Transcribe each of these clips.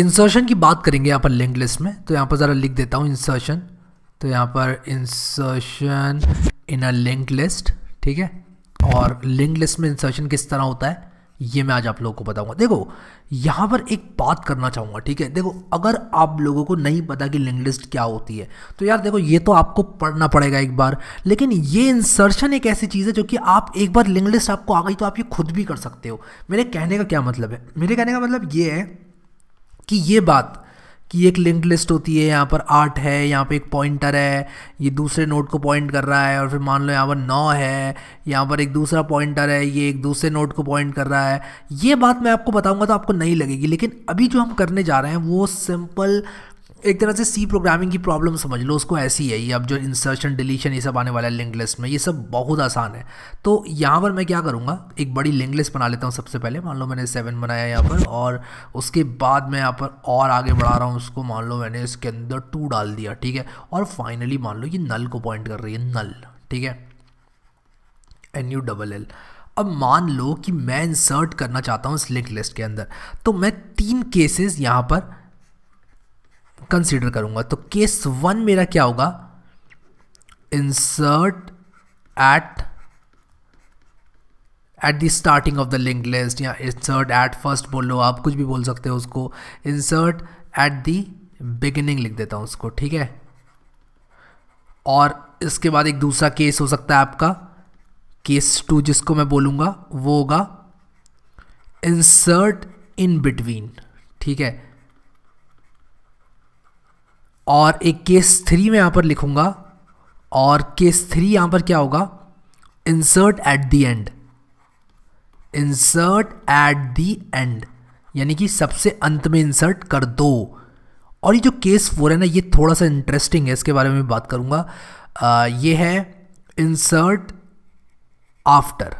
insertion की बात करेंगे यहाँ पर लिंक लिस्ट में तो यहाँ पर ज़रा लिख देता हूँ इंसर्शन तो यहाँ पर insertion in a link list ठीक है और लिंक लिस्ट में इंसर्शन किस तरह होता है ये मैं आज आप लोगों को बताऊंगा देखो यहाँ पर एक बात करना चाहूँगा ठीक है देखो अगर आप लोगों को नहीं पता कि लिंक लिस्ट क्या होती है तो यार देखो ये तो आपको पढ़ना पड़ेगा एक बार लेकिन ये इंसर्शन एक ऐसी चीज़ है जो कि आप एक बार लिंक लिस्ट आपको आ गई तो आप ये खुद भी कर सकते हो मेरे कहने का क्या मतलब है मेरे कहने का मतलब ये है कि ये बात कि एक लिंक लिस्ट होती है यहाँ पर आठ है यहाँ पे एक पॉइंटर है ये दूसरे नोट को पॉइंट कर रहा है और फिर मान लो यहाँ पर नौ है यहाँ पर एक दूसरा पॉइंटर है ये एक दूसरे नोट को पॉइंट कर रहा है ये बात मैं आपको बताऊँगा तो आपको नहीं लगेगी लेकिन अभी जो हम करने जा रहे हैं वो सिंपल एक तरह से सी प्रोग्रामिंग की प्रॉब्लम समझ लो उसको ऐसी है ये अब जो इंसर्शन डिलीशन ये सब आने वाला है लिंक लिस्ट में ये सब बहुत आसान है तो यहाँ पर मैं क्या करूँगा एक बड़ी लिंक लिस्ट बना लेता हूँ सबसे पहले मान लो मैंने सेवन बनाया यहाँ पर और उसके बाद मैं यहाँ पर और आगे बढ़ा रहा हूँ उसको मान लो मैंने इसके अंदर टू डाल दिया ठीक है और फाइनली मान लो ये नल को पॉइंट कर रही है नल ठीक है एन यू डबल एल अब मान लो कि मैं इंसर्ट करना चाहता हूँ इस लिंक लिस्ट के अंदर तो मैं तीन केसेस यहाँ पर कंसिडर करूंगा तो केस वन मेरा क्या होगा insert at at the starting of the link list या इंसर्ट एट फर्स्ट बोल लो आप कुछ भी बोल सकते हो उसको इंसर्ट एट द बिगिनिंग लिख देता हूँ उसको ठीक है और इसके बाद एक दूसरा केस हो सकता है आपका केस टू जिसको मैं बोलूँगा वो होगा इंसर्ट इन बिटवीन ठीक है और एक केस थ्री में यहाँ पर लिखूँगा और केस थ्री यहाँ पर क्या होगा insert at the end insert at the end यानी कि सबसे अंत में इंसर्ट कर दो और ये जो केस फोर है ना ये थोड़ा सा इंटरेस्टिंग है इसके बारे में बात करूँगा ये है इंसर्ट आफ्टर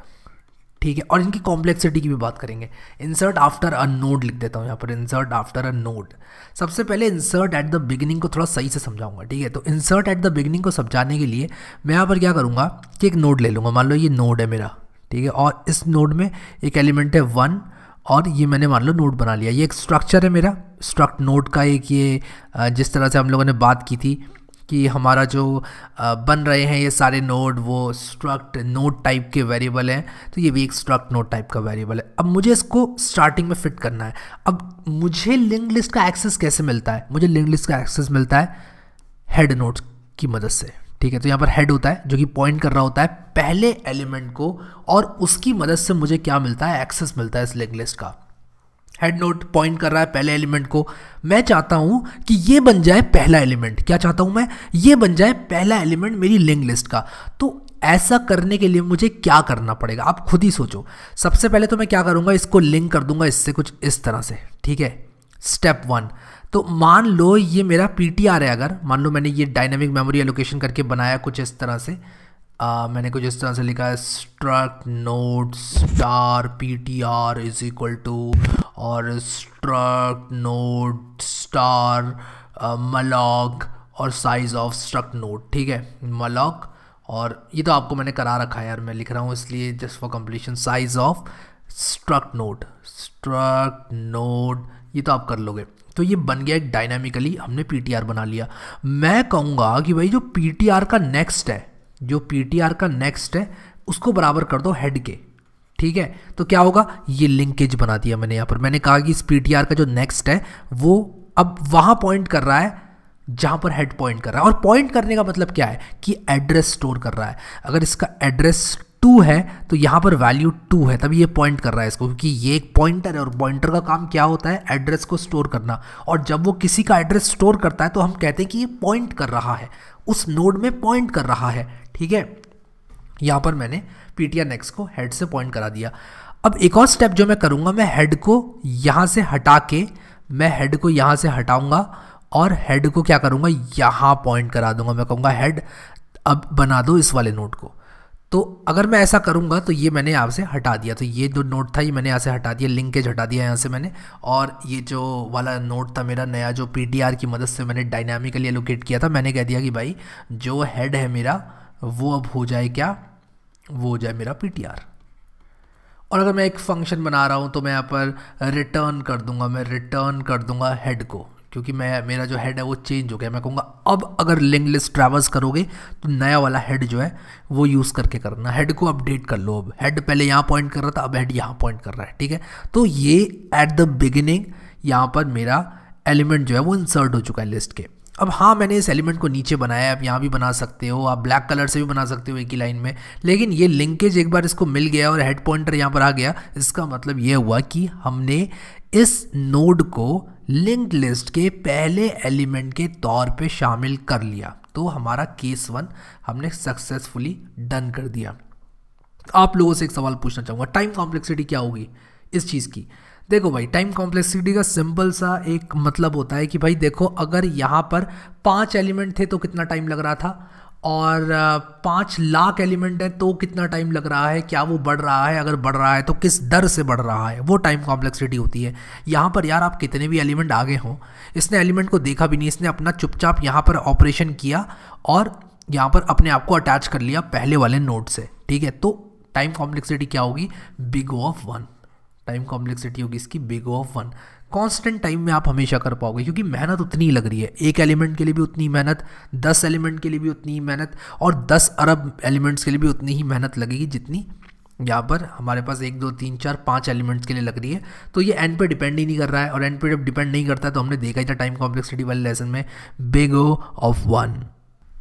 ठीक है और इनकी कॉम्प्लेक्सिटी की भी बात करेंगे इंसर्ट आफ्टर अ नोड लिख देता हूँ यहाँ पर इंसर्ट आफ्टर अ नोड सबसे पहले इंसर्ट एट द बिगिनिंग को थोड़ा सही से समझाऊंगा ठीक है तो इंसर्ट एट द बिगिनिंग को समझाने के लिए मैं यहाँ पर क्या करूँगा कि एक नोड ले लूँगा मान लो ये नोड है मेरा ठीक है और इस नोड में एक एलिमेंट है वन और ये मैंने मान लो नोट बना लिया ये एक स्ट्रक्चर है मेरा स्ट्रक्ट नोट का एक ये जिस तरह से हम लोगों ने बात की थी कि हमारा जो बन रहे हैं ये सारे नोड वो स्ट्रक्ट नोड टाइप के वेरिएबल हैं तो ये भी एक स्ट्रक्ट नोड टाइप का वेरिएबल है अब मुझे इसको स्टार्टिंग में फिट करना है अब मुझे लिंक लिस्ट का एक्सेस कैसे मिलता है मुझे लिंक लिस्ट का एक्सेस मिलता है हेड नोड की मदद से ठीक है तो यहाँ पर हेड होता है जो कि पॉइंट कर रहा होता है पहले एलिमेंट को और उसकी मदद से मुझे क्या मिलता है एक्सेस मिलता है इस लिंक लिस्ट का हेड नोट पॉइंट कर रहा है पहले एलिमेंट को मैं चाहता हूँ कि ये बन जाए पहला एलिमेंट क्या चाहता हूँ मैं ये बन जाए पहला एलिमेंट मेरी लिंक लिस्ट का तो ऐसा करने के लिए मुझे क्या करना पड़ेगा आप खुद ही सोचो सबसे पहले तो मैं क्या करूँगा इसको लिंक कर दूंगा इससे कुछ इस तरह से ठीक है स्टेप वन तो मान लो ये मेरा पी है अगर मान लो मैंने ये डायनेमिक मेमोरी एलोकेशन करके बनाया कुछ इस तरह से आ, मैंने कुछ इस तरह से लिखा है struct node star p t r is equal to और स्ट्रक्ट नोट स्टार मलॉक और साइज़ ऑफ स्ट्रक्ट नोट ठीक है मलॉक और ये तो आपको मैंने करा रखा है यार मैं लिख रहा हूँ इसलिए just for completion size of struct node struct node ये तो आप कर लोगे तो ये बन गया एक डायनामिकली हमने पी बना लिया मैं कहूँगा कि भाई जो पी का नेक्स्ट है जो पी का नेक्स्ट है उसको बराबर कर दो हेड के ठीक है तो क्या होगा ये लिंकेज बना दिया मैंने यहाँ पर मैंने कहा कि इस पी का जो नेक्स्ट है वो अब वहाँ पॉइंट कर रहा है जहाँ पर हेड पॉइंट कर रहा है और पॉइंट करने का मतलब क्या है कि एड्रेस स्टोर कर रहा है अगर इसका एड्रेस टू है तो यहाँ पर वैल्यू टू है तभी ये पॉइंट कर रहा है इसको क्योंकि ये एक पॉइंटर है और पॉइंटर का काम क्या होता है एड्रेस को स्टोर करना और जब वो किसी का एड्रेस स्टोर करता है तो हम कहते हैं कि ये पॉइंट कर रहा है उस नोड में पॉइंट कर रहा है ठीक है यहाँ पर मैंने पी टी नेक्स्ट को हेड से पॉइंट करा दिया अब एक और स्टेप जो मैं करूँगा मैं हेड को यहाँ से हटा के मैं हेड को यहाँ से हटाऊँगा और हेड को क्या करूँगा यहाँ पॉइंट करा दूंगा मैं कहूँगा हेड अब बना दो इस वाले नोट को तो अगर मैं ऐसा करूँगा तो ये मैंने यहाँ से हटा दिया तो ये जो नोट था ये मैंने यहाँ से हटा दिया लिंकेज हटा दिया यहाँ से मैंने और ये जो वाला नोट था मेरा नया जो पी की मदद से मैंने डायनामिकली एलोकेट किया था मैंने कह दिया कि भाई जो हेड है मेरा वो अब हो जाए क्या वो हो जाए मेरा पी और अगर मैं एक फंक्शन बना रहा हूँ तो मैं यहाँ पर रिटर्न कर दूंगा मैं रिटर्न कर दूंगा हेड को क्योंकि मैं मेरा जो हेड है वो चेंज हो गया मैं कहूँगा अब अगर लिंग लिस्ट ट्रैवल्स करोगे तो नया वाला हेड जो है वो यूज़ करके करना हेड को अपडेट कर लो अब हेड पहले यहाँ पॉइंट कर रहा था अब हेड यहाँ पॉइंट कर रहा है ठीक है तो ये एट द बिगिनिंग यहाँ पर मेरा एलिमेंट जो है वो इंसर्ट हो चुका है लिस्ट के अब हाँ मैंने इस एलिमेंट को नीचे बनाया है आप यहाँ भी बना सकते हो आप ब्लैक कलर से भी बना सकते हो एक ही लाइन में लेकिन ये लिंकेज एक बार इसको मिल गया और हेड पॉइंटर यहाँ पर आ गया इसका मतलब ये हुआ कि हमने इस नोड को लिंक्ड लिस्ट के पहले एलिमेंट के तौर पे शामिल कर लिया तो हमारा केस वन हमने सक्सेसफुली डन कर दिया आप लोगों से एक सवाल पूछना चाहूँगा टाइम कॉम्प्लेक्सिटी क्या होगी इस चीज़ की देखो भाई टाइम कॉम्प्लेक्सिटी का सिंपल सा एक मतलब होता है कि भाई देखो अगर यहाँ पर पांच एलिमेंट थे तो कितना टाइम लग रहा था और पाँच लाख एलिमेंट है तो कितना टाइम लग रहा है क्या वो बढ़ रहा है अगर बढ़ रहा है तो किस दर से बढ़ रहा है वो टाइम कॉम्प्लेक्सिटी होती है यहाँ पर यार आप कितने भी एलिमेंट आगे हों इसने एलिमेंट को देखा भी नहीं इसने अपना चुपचाप यहाँ पर ऑपरेशन किया और यहाँ पर अपने आप को अटैच कर लिया पहले वाले नोट से ठीक है तो टाइम कॉम्प्लेक्सिटी क्या होगी big of one time complexity होगी इसकी big of one constant time में आप हमेशा कर पाओगे क्योंकि मेहनत उतनी लग रही है एक एलिमेंट के लिए भी उतनी मेहनत दस एलिमेंट के लिए भी उतनी ही मेहनत और दस अरब एलिमेंट्स के लिए भी उतनी ही मेहनत लगेगी जितनी यहाँ पर हमारे पास एक दो तीन चार पाँच एलिमेंट्स के लिए लग रही है तो ये एंड पे डिपेंड ही नहीं कर रहा है और एन पे जब डिपेंड नहीं करता तो हमने देखा ही था टाइम कॉम्प्लेक्सिटी वाले लेसन में बिग ओ ऑफ वन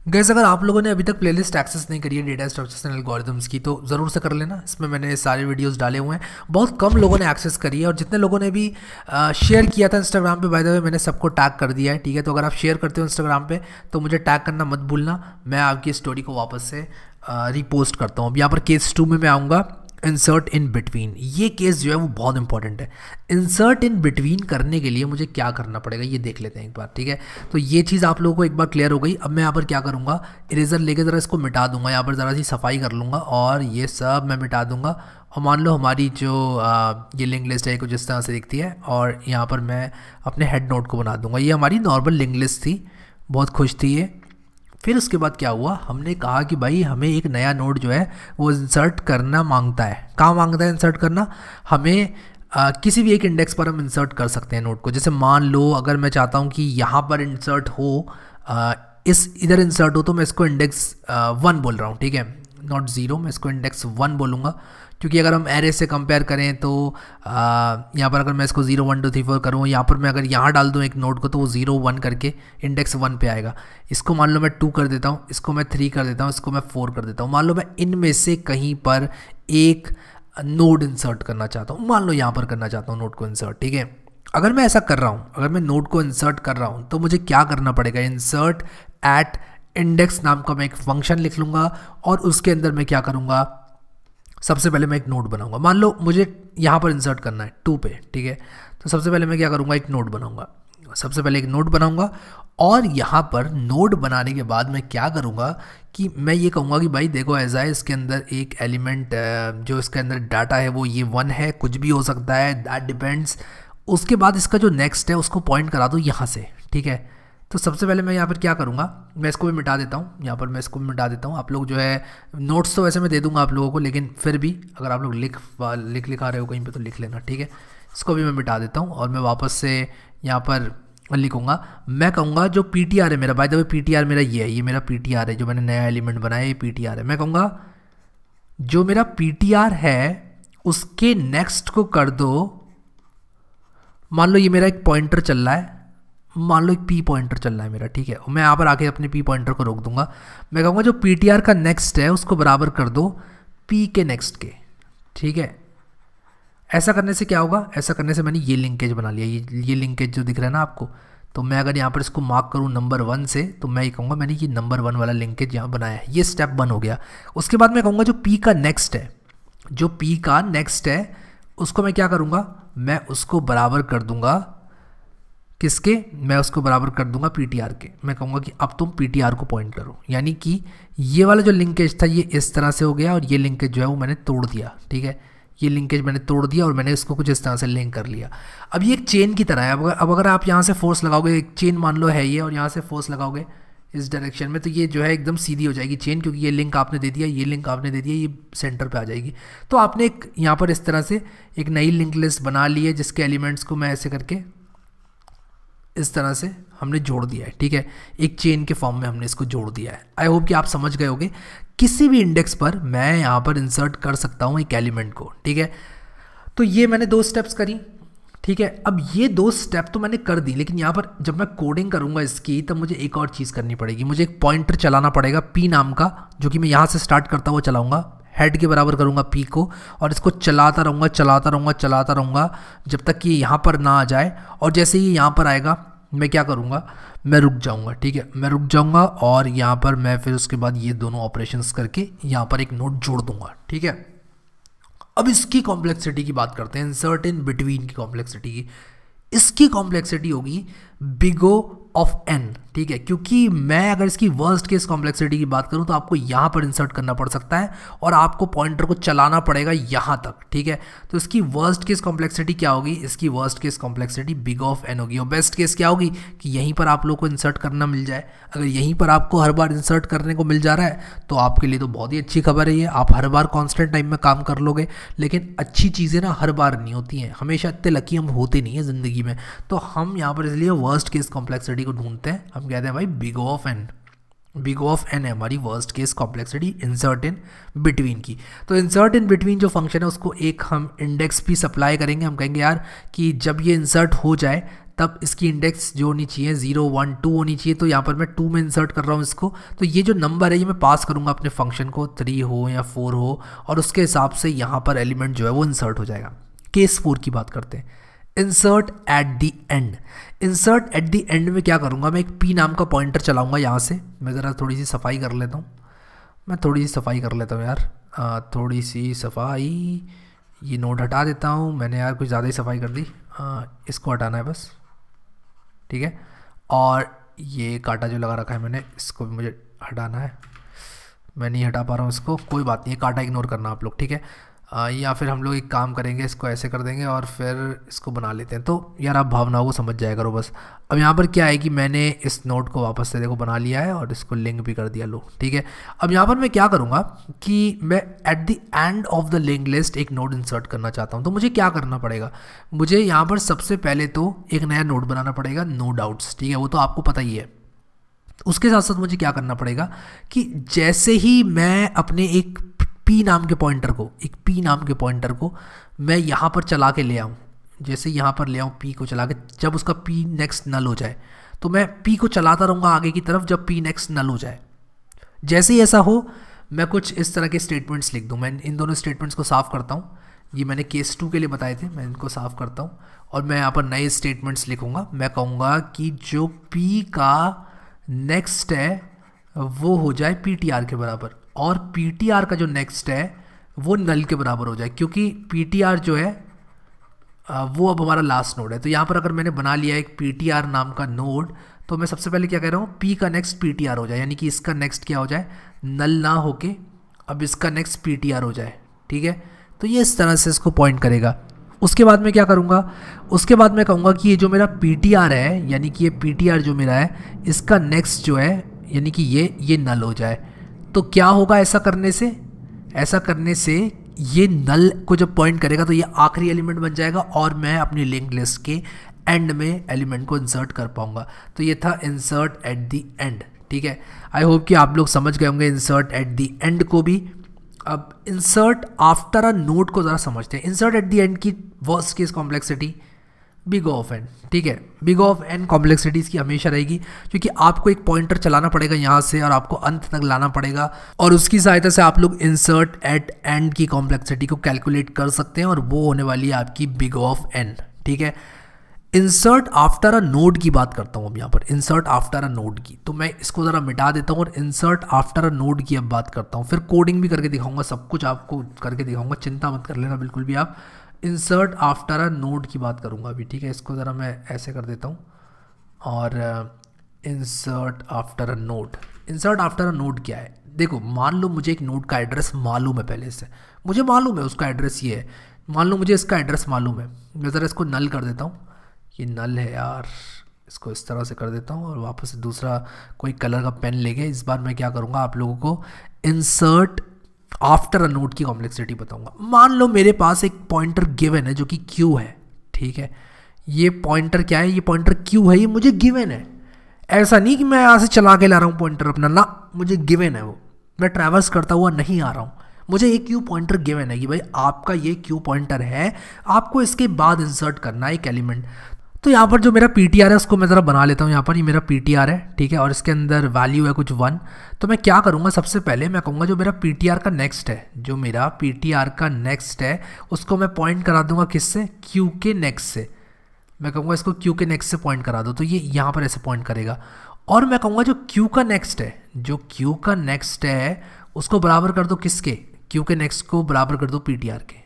गैस अगर आप लोगों ने अभी तक प्लेलिस्ट एक्सेस नहीं करी है डेटा स्ट्रक्चर्स एंड एल्गोरिथम्स की तो ज़रूर से कर लेना इसमें मैंने सारे वीडियोस डाले हुए हैं बहुत कम लोगों ने एक्सेस करी है और जितने लोगों ने भी शेयर किया था इंस्टाग्राम पे बाय द वे मैंने सबको टैग कर दिया है ठीक है तो अगर आप शेयर करते हो इंस्टाग्राम पर तो मुझे टैग करना मत भूलना मैं आपकी स्टोरी को वापस से रिपोस्ट करता हूँ अब यहाँ पर केस टू में मैं आऊँगा इंसर्ट इन बिटवीन ये केस जो है वो बहुत इंपॉर्टेंट है इंसर्ट इन बिटवीन करने के लिए मुझे क्या करना पड़ेगा ये देख लेते हैं एक बार ठीक है तो ये चीज़ आप लोगों को एक बार क्लियर हो गई अब मैं यहाँ पर क्या करूँगा इरेजर लेके ज़रा इसको मिटा दूंगा यहाँ पर ज़रा सी सफाई कर लूँगा और ये सब मैं मिटा दूँगा और मान लो हमारी जो आ, ये लिंक लिस्ट है कुछ इस तरह से दिखती है और यहाँ पर मैं अपने हेड नोट को बना दूँगा ये हमारी नॉर्मल लिंक लिस्ट थी बहुत खुश थी ये फिर उसके बाद क्या हुआ हमने कहा कि भाई हमें एक नया नोड जो है वो इंसर्ट करना मांगता है कहाँ मांगता है इंसर्ट करना हमें आ, किसी भी एक इंडेक्स पर हम इंसर्ट कर सकते हैं नोड को जैसे मान लो अगर मैं चाहता हूँ कि यहाँ पर इंसर्ट हो आ, इस इधर इंसर्ट हो तो मैं इसको इंडेक्स वन बोल रहा हूँ ठीक है नॉट ज़ीरो मैं इसको इंडेक्स वन बोलूँगा क्योंकि अगर हम एरे से कंपेयर करें तो यहाँ पर अगर मैं इसको zero one two three four करूँ यहाँ पर मैं अगर यहाँ डाल दूँ एक नोट को तो वो ज़ीरो वन करके इंडेक्स वन पे आएगा इसको मान लो मैं टू कर देता हूँ इसको मैं थ्री कर देता हूँ इसको मैं फोर कर देता हूँ मान लो मैं इनमें से कहीं पर एक नोड इंसर्ट करना चाहता हूँ मान लो यहाँ पर करना चाहता हूँ नोट को इंसर्ट ठीक है अगर मैं ऐसा कर रहा हूँ अगर मैं नोट को इंसर्ट कर रहा हूँ तो मुझे क्या करना पड़ेगा इंसर्ट एट इंडेक्स नाम का मैं एक फंक्शन लिख लूँगा और उसके अंदर मैं क्या करूँगा सबसे पहले मैं एक नोट बनाऊँगा मान लो मुझे यहाँ पर इंसर्ट करना है टू पे ठीक है तो सबसे पहले मैं क्या करूँगा एक नोट बनाऊँगा सबसे पहले एक नोट बनाऊंगा और यहाँ पर नोट बनाने के बाद मैं क्या करूँगा कि मैं ये कहूँगा कि भाई देखो ऐसा है इसके अंदर एक एलिमेंट जो इसके अंदर डाटा है वो ये वन है कुछ भी हो सकता है दैट डिपेंड्स उसके बाद इसका जो नेक्स्ट है उसको पॉइंट करा दो यहाँ से ठीक है तो सबसे पहले मैं यहाँ पर क्या करूँगा मैं इसको भी मिटा देता हूँ यहाँ पर मैं इसको भी मिटा देता हूँ आप लोग जो है नोट्स तो वैसे मैं दे दूँगा आप लोगों को लेकिन फिर भी अगर आप लोग लिख लिख लिखा रहे हो कहीं पर तो लिख लेना ठीक है इसको भी मैं मिटा देता हूँ और मैं वापस से यहाँ पर लिखूंगा मैं कहूँगा जो पी टी आर है मेरा by the way p t r मेरा ये है ये मेरा पी टी आर है जो मैंने नया एलिमेंट बनाया ये पी टी आर है मैं कहूँगा जो मेरा पी टी आर है उसके नेक्स्ट को कर दो मान लो ये मेरा एक पॉइंटर चल रहा है मान लो एक पी पॉइंटर चल रहा है मेरा ठीक है मैं यहाँ पर आके अपने पी पॉइंटर को रोक दूंगा मैं कहूँगा जो पी टी आर का नेक्स्ट है उसको बराबर कर दो पी के नेक्स्ट के ठीक है ऐसा करने से क्या होगा ऐसा करने से मैंने ये लिंकेज बना लिया ये ये लिंकेज जो दिख रहा है ना आपको तो मैं अगर यहाँ पर इसको मार्क करूँ नंबर वन से तो मैं ये कहूँगा मैंने ये नंबर वन वाला लिंकेज यहाँ बनाया है ये स्टेप वन हो गया उसके बाद मैं कहूँगा जो पी का नेक्स्ट है जो पी का नेक्स्ट है उसको मैं क्या करूँगा मैं उसको बराबर कर दूँगा किसके मैं उसको बराबर कर दूंगा पी के मैं कहूँगा कि अब तुम पी को पॉइंट करो यानी कि ये वाला जो लिंकेज था ये इस तरह से हो गया और ये लिंकेज जो है वो मैंने तोड़ दिया ठीक है ये लिंकेज मैंने तोड़ दिया और मैंने इसको कुछ इस तरह से लिंक कर लिया अब ये एक चेन की तरह है अब अगर अब अगर आप यहाँ से फोर्स लगाओगे एक चेन मान लो है ये और यहाँ से फोर्स लगाओगे इस डायरेक्शन में तो ये जो है एकदम सीधी हो जाएगी चेन क्योंकि ये लिंक आपने दे दिया ये लिंक आपने दे दिया ये सेंटर पे आ जाएगी तो आपने एक यहाँ पर इस तरह से एक नई लिंक लिस्ट बना ली है जिसके एलिमेंट्स को मैं ऐसे करके इस तरह से हमने जोड़ दिया है ठीक है एक चेन के फॉर्म में हमने इसको जोड़ दिया है आई होप कि आप समझ गए होगे किसी भी इंडेक्स पर मैं यहाँ पर इंसर्ट कर सकता हूँ एक एलिमेंट को ठीक है तो ये मैंने दो स्टेप्स करी ठीक है अब ये दो स्टेप तो मैंने कर दी लेकिन यहाँ पर जब मैं कोडिंग करूँगा इसकी तब मुझे एक और चीज़ करनी पड़ेगी मुझे एक पॉइंटर चलाना पड़ेगा पी नाम का जो कि मैं यहाँ से स्टार्ट करता हुआ चलाऊँगा हेड के बराबर करूँगा पी को और इसको चलाता रहूँगा चलाता रहूँगा चलाता रहूँगा जब तक कि यहाँ पर ना आ जाए और जैसे ही यहाँ पर आएगा मैं क्या करूँगा मैं रुक जाऊँगा ठीक है मैं रुक जाऊँगा और यहाँ पर मैं फिर उसके बाद ये दोनों ऑपरेशन करके यहाँ पर एक नोट जोड़ दूँगा ठीक है अब इसकी कॉम्प्लेक्सिटी की बात करते हैं इंसर्ट इन बिटवीन की कॉम्प्लेक्सिटी की इसकी कॉम्प्लेक्सिटी होगी बिगो ऑफ एन ठीक है क्योंकि मैं अगर इसकी वर्स्ट केस कॉम्प्लेक्सिटी की बात करूं तो आपको यहां पर इंसर्ट करना पड़ सकता है और आपको पॉइंटर को चलाना पड़ेगा यहां तक ठीक है तो इसकी वर्स्ट केस कॉम्प्लेक्सिटी क्या होगी इसकी worst case complexity big of n होगी और बेस्ट केस क्या होगी कि यहीं पर आप लोग को इंसर्ट करना मिल जाए अगर यहीं पर आपको हर बार इंसर्ट करने को मिल जा रहा है तो आपके लिए तो बहुत ही अच्छी खबर है ये आप हर बार कॉन्स्टेंट टाइम में काम कर लोगे लेकिन अच्छी चीज़ें ना हर बार नहीं होती हैं हमेशा इतने लकी हम होते नहीं हैं ज़िंदगी में तो हम यहाँ पर इसलिए वर्स्ट केस कॉम्प्लेक्सिटी को ढूंढते हैं हम कहते हैं भाई big of n big of n है हमारी worst case complexity insert in between की तो इंसर्ट इन बिटवीन जो फंक्शन है उसको एक हम इंडेक्स भी सप्लाई करेंगे हम कहेंगे यार कि जब ये इंसर्ट हो जाए तब इसकी इंडेक्स जो होनी चाहिए जीरो वन टू होनी चाहिए तो यहाँ पर मैं टू में इंसर्ट कर रहा हूँ इसको तो ये जो नंबर है ये मैं पास करूँगा अपने फंक्शन को थ्री हो या फोर हो और उसके हिसाब से यहाँ पर एलिमेंट जो है वो इंसर्ट हो जाएगा केस फोर की बात करते हैं insert at the end insert at the end में क्या करूँगा मैं एक पी नाम का पॉइंटर चलाऊँगा यहाँ से मैं ज़रा थोड़ी सी सफाई कर लेता हूँ मैं थोड़ी सी सफाई कर लेता हूँ यार आ, थोड़ी सी सफाई ये नोट हटा देता हूँ मैंने यार कुछ ज़्यादा ही सफाई कर दी आ, इसको हटाना है बस ठीक है और ये काटा जो लगा रखा है मैंने इसको भी मुझे हटाना है मैं नहीं हटा पा रहा हूँ इसको कोई बात नहीं है काटा इग्नोर करना आप लोग ठीक है या फिर हम लोग एक काम करेंगे इसको ऐसे कर देंगे और फिर इसको बना लेते हैं तो यार आप भावनाओं को समझ जाया करो बस अब यहाँ पर क्या है कि मैंने इस नोट को वापस से देखो बना लिया है और इसको लिंक भी कर दिया लो ठीक है अब यहाँ पर मैं क्या करूँगा कि मैं at the end of the link list एक नोट इंसर्ट करना चाहता हूँ तो मुझे क्या करना पड़ेगा मुझे यहाँ पर सबसे पहले तो एक नया नोट बनाना पड़ेगा नो डाउट्स ठीक है वो तो आपको पता ही है उसके साथ साथ मुझे क्या करना पड़ेगा कि जैसे ही मैं अपने एक पी नाम के पॉइंटर को एक पी नाम के पॉइंटर को मैं यहाँ पर चला के ले आऊँ जैसे यहाँ पर ले आऊँ पी को चला के जब उसका पी नेक्स्ट नल हो जाए तो मैं पी को चलाता रहूँगा आगे की तरफ जब पी नेक्स्ट नल हो जाए जैसे ही ऐसा हो मैं कुछ इस तरह के स्टेटमेंट्स लिख दूँ मैं इन दोनों स्टेटमेंट्स को साफ़ करता हूँ ये मैंने केस टू के लिए बताए थे मैं इनको साफ़ करता हूँ और मैं यहाँ पर नए स्टेटमेंट्स लिखूँगा मैं कहूँगा कि जो पी का नेक्स्ट है वो हो जाए पी टी आर के बराबर और पी का जो नेक्स्ट है वो नल के बराबर हो जाए क्योंकि पी जो है वो अब हमारा लास्ट नोड है तो यहाँ पर अगर मैंने बना लिया एक पी नाम का नोड तो मैं सबसे पहले क्या कह रहा हूँ पी का नेक्स्ट पी हो जाए यानी कि इसका नेक्स्ट क्या हो जाए नल ना होके अब इसका नेक्स्ट पी हो जाए ठीक है तो ये इस तरह से इसको पॉइंट करेगा उसके बाद मैं क्या करूँगा उसके बाद मैं कहूँगा कि ये जो मेरा पी है यानी कि ये पी जो मेरा है इसका नेक्स्ट जो है यानी कि ये ये नल हो जाए तो क्या होगा ऐसा करने से ऐसा करने से ये नल को जब पॉइंट करेगा तो ये आखिरी एलिमेंट बन जाएगा और मैं अपनी लिंक लिस्ट के एंड में एलिमेंट को इंसर्ट कर पाऊंगा तो ये था इंसर्ट एट दी एंड ठीक है आई होप कि आप लोग समझ गए होंगे इंसर्ट एट दी एंड को भी अब इंसर्ट आफ्टर अ नोट को ज़रा समझते हैं इंसर्ट एट दी एंड की worst case complexity big of n ठीक है बिग ऑफ एन कॉम्प्लेक्सिटीज़ की हमेशा रहेगी क्योंकि आपको एक पॉइंटर चलाना पड़ेगा यहाँ से और आपको अंत तक लाना पड़ेगा और उसकी सहायता से आप लोग इंसर्ट एट एंड की कॉम्प्लेक्सिटी को कैलकुलेट कर सकते हैं और वो होने वाली है आपकी बिग ऑफ एन ठीक है इंसर्ट आफ्टर अ नोड की बात करता हूँ अब यहाँ पर इंसर्ट आफ्टर अ नोड की तो मैं इसको ज़रा मिटा देता हूँ और इंसर्ट आफ्टर अ नोड की अब बात करता हूँ फिर कोडिंग भी करके दिखाऊंगा सब कुछ आपको करके दिखाऊंगा चिंता मत कर लेना बिल्कुल भी आप इंसर्ट आफ्टर अ नोड की बात करूँगा अभी ठीक है इसको ज़रा मैं ऐसे कर देता हूँ और insert after a node insert after a node क्या है देखो मान लो मुझे एक नोड का एड्रेस मालूम है पहले से मुझे मालूम है उसका एड्रेस ये है मान लो मुझे इसका एड्रेस मालूम है मैं ज़रा इसको नल कर देता हूँ ये नल है यार इसको इस तरह से कर देता हूँ और वापस दूसरा कोई कलर का पेन लेके इस बार मैं क्या करूँगा आप लोगों को इंसर्ट आफ्टर अ नोट की कॉम्प्लेक्सिटी बताऊंगा मान लो मेरे पास एक पॉइंटर गिवन है जो कि क्यू है ठीक है ये पॉइंटर क्या है ये पॉइंटर क्यू है ये मुझे गिवन है ऐसा नहीं कि मैं यहाँ से चला के ला रहा हूँ पॉइंटर अपना ना मुझे गिवन है वो मैं ट्रैवल्स करता हुआ नहीं आ रहा हूँ मुझे ये क्यू पॉइंटर गिवन है कि भाई आपका ये क्यू पॉइंटर है आपको इसके बाद इंसर्ट करना है एक एलिमेंट तो यहाँ पर जो मेरा पी है उसको मैं ज़रा बना लेता हूँ यहाँ पर ये मेरा पी है ठीक है और इसके अंदर वैल्यू है कुछ वन तो मैं क्या करूँगा सबसे पहले मैं कहूँगा जो मेरा पी का नेक्स्ट है जो मेरा पी का नेक्स्ट है उसको मैं पॉइंट करा दूँगा किससे क्यू के नेक्स्ट से मैं कहूँगा इसको क्यू के नेक्स्ट से पॉइंट करा दो तो ये यहाँ पर ऐसे पॉइंट करेगा और मैं कहूँगा जो क्यू का नेक्स्ट है जो क्यू का नेक्स्ट है उसको बराबर कर दो किसके क्यू के नेक्स्ट को बराबर कर दो पी के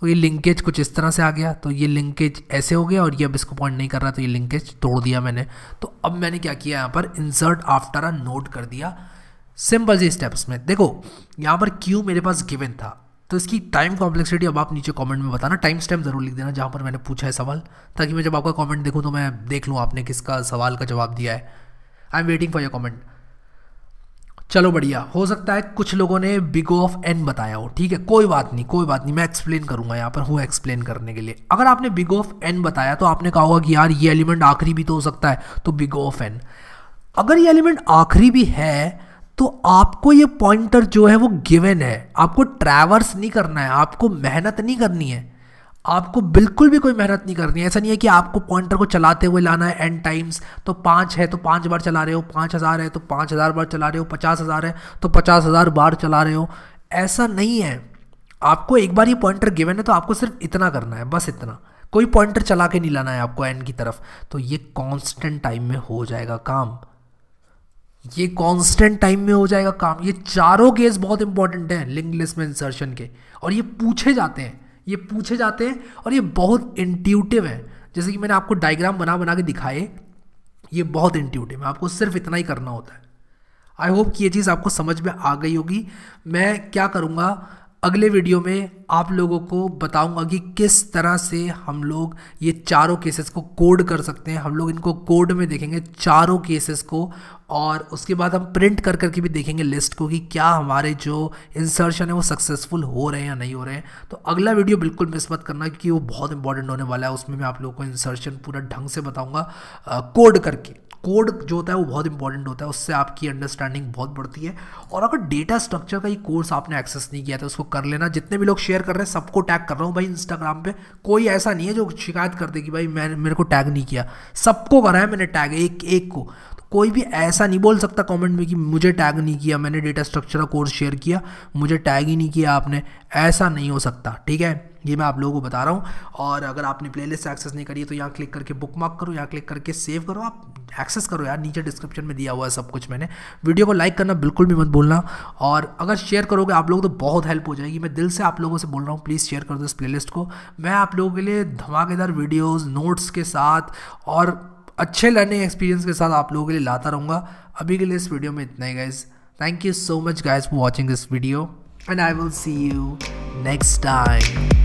तो ये लिंकेज कुछ इस तरह से आ गया तो ये लिंकेज ऐसे हो गया और ये अब इसको पॉइंट नहीं कर रहा तो ये लिंकेज तोड़ दिया मैंने तो अब मैंने क्या किया यहाँ पर इंसर्ट आफ्टर अ नोट कर दिया सिंपल से स्टेप्स में देखो यहाँ पर क्यू मेरे पास गिवन था तो इसकी टाइम कॉम्प्लेक्सिटी अब आप नीचे कमेंट में बताना टाइम स्टैम्प जरूर लिख देना जहाँ पर मैंने पूछा है सवाल ताकि मैं जब आपका कमेंट देखूँ तो मैं देख लूँ आपने किसका सवाल का जवाब दिया है I am waiting for your comment चलो बढ़िया हो सकता है कुछ लोगों ने बिग ऑफ एन बताया हो ठीक है कोई बात नहीं कोई बात नहीं मैं एक्सप्लेन करूंगा यहाँ पर हूँ एक्सप्लेन करने के लिए अगर आपने बिग ऑफ एन बताया तो आपने कहा होगा कि यार ये एलिमेंट आखिरी भी तो हो सकता है तो बिग ऑफ एन अगर ये एलिमेंट आखिरी भी है तो आपको ये पॉइंटर जो है वो गिवन है आपको ट्रैवर्स नहीं करना है आपको मेहनत नहीं करनी है आपको बिल्कुल भी कोई मेहनत नहीं करनी है ऐसा नहीं है कि आपको पॉइंटर को चलाते हुए लाना है एंड टाइम्स तो पाँच है तो पाँच बार चला रहे हो पाँच हज़ार है तो पाँच हज़ार बार चला रहे हो पचास हज़ार है तो पचास हज़ार बार चला रहे हो ऐसा नहीं है आपको एक बार ये पॉइंटर गिवन है तो आपको सिर्फ इतना करना है बस इतना कोई पॉइंटर चला के नहीं लाना है आपको एंड की तरफ तो ये कॉन्स्टेंट टाइम में हो जाएगा काम ये कांस्टेंट टाइम में हो जाएगा काम ये चारों केस बहुत इंपॉर्टेंट हैं लिंक लिस्ट में इंसर्शन के और ये पूछे जाते हैं ये पूछे जाते हैं और ये बहुत इंट्यूटिव है जैसे कि मैंने आपको डायग्राम बना बना के दिखाए ये बहुत इंट्यूटिव है आपको सिर्फ इतना ही करना होता है आई होप कि ये चीज़ आपको समझ में आ गई होगी मैं क्या करूँगा अगले वीडियो में आप लोगों को बताऊंगा कि किस तरह से हम लोग ये चारों केसेस को कोड कर सकते हैं हम लोग इनको कोड में देखेंगे चारों केसेस को और उसके बाद हम प्रिंट कर करके भी देखेंगे लिस्ट को कि क्या हमारे जो इंसर्शन है वो सक्सेसफुल हो रहे हैं या नहीं हो रहे हैं तो अगला वीडियो बिल्कुल मिस मत करना क्योंकि वो बहुत इंपॉर्टेंट होने वाला है उसमें मैं आप लोगों को इंसर्शन पूरा ढंग से बताऊँगा कोड करके कोड जो होता है वो बहुत इंपॉर्टेंट होता है उससे आपकी अंडरस्टैंडिंग बहुत बढ़ती है और अगर डेटा स्ट्रक्चर का ये कोर्स आपने एक्सेस नहीं किया था तो उसको कर लेना जितने भी लोग शेयर कर रहे हैं सबको टैग कर रहा हूँ भाई इंस्टाग्राम पर कोई ऐसा नहीं है जो शिकायत कर दे कि भाई मैंने मेरे को टैग नहीं किया सबको करा है मैंने टैग एक एक को कोई भी ऐसा नहीं बोल सकता कमेंट में कि मुझे टैग नहीं किया मैंने डेटा स्ट्रक्चर का कोर्स शेयर किया मुझे टैग ही नहीं किया आपने ऐसा नहीं हो सकता ठीक है ये मैं आप लोगों को बता रहा हूँ और अगर आपने प्लेलिस्ट से एक्सेस नहीं करी है तो यहाँ क्लिक करके बुक मार्क करो यहाँ क्लिक करके सेव करो आप एक्सेस करो यार नीचे डिस्क्रिप्शन में दिया हुआ है सब कुछ मैंने वीडियो को लाइक करना बिल्कुल भी मत भूलना और अगर शेयर करोगे आप लोग तो बहुत हेल्प हो जाएगी मैं दिल से आप लोगों से बोल रहा हूँ प्लीज़ शेयर कर दो इस प्ले को मैं आप लोगों के लिए धमाकेदार वीडियोज़ नोट्स के साथ और अच्छे लर्निंग एक्सपीरियंस के साथ आप लोगों के लिए लाता रहूँगा अभी के लिए इस वीडियो में इतना ही guys thank you so much guys for watching this video and I will see you next time